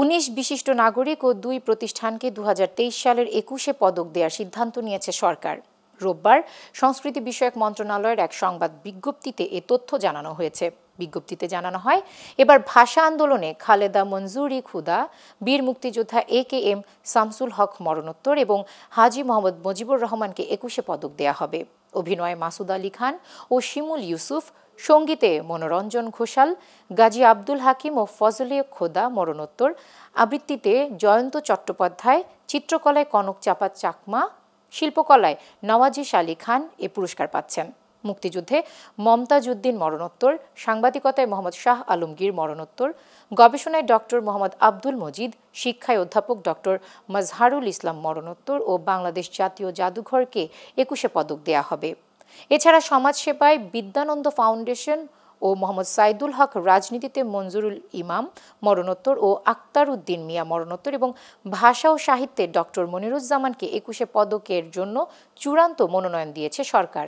উনিশ বিশিষ্ট নাগরিক ও দুই প্রতিষ্ঠানকে দু সালের একুশে পদক দেওয়ার সিদ্ধান্ত নিয়েছে সরকার রোববার সংস্কৃতি বিষয়ক মন্ত্রণালয়ের এক সংবাদ বিজ্ঞপ্তিতে এ তথ্য জানানো হয়েছে বিজ্ঞপ্তিতে জানানো হয় এবার ভাষা আন্দোলনে খালেদা মঞ্জুরি খুদা বীর মুক্তিযোদ্ধা এ কে এম শামসুল হক মরণোত্তর এবং হাজি মোহাম্মদ মজিবুর রহমানকে একুশে পদক দেয়া হবে অভিনয়ে মাসুদ আলী খান ও শিমুল ইউসুফ সঙ্গীতে মনোরঞ্জন ঘোষাল গাজী আব্দুল হাকিম ও ফজলে খোদা মরণোত্তর আবৃত্তিতে জয়ন্ত চট্টোপাধ্যায় চিত্রকলায় কনক চাপা চাকমা শিল্পকলায় নওয়াজি আলী খান এ পুরস্কার পাচ্ছেন মুক্তিযুদ্ধে মমতাজ উদ্দিন মরণোত্তর সাংবাদিকতায় মোহাম্মদ শাহ আলমগীর মরণোত্তর গবেষণায় ডক্টর মোহাম্মদ আব্দুল মজিদ শিক্ষায় অধ্যাপক ডক্টর মাজহারুল ইসলাম মরণোত্তর ও বাংলাদেশ জাতীয় জাদুঘরকে একুশে পদক দেয়া হবে এছাড়া সমাজসেবায় বিদ্যানন্দ ফাউন্ডেশন ও মোহাম্মদ সাইদুল হক রাজনীতিতে মঞ্জুরুল ইমাম মরণোত্তর ও আক্তার উদ্দিন মিয়া মরণোত্তর এবং ভাষা ও সাহিত্যে ডক্টর মনিরুজ্জামানকে একুশে পদকের জন্য চূড়ান্ত মনোনয়ন দিয়েছে সরকার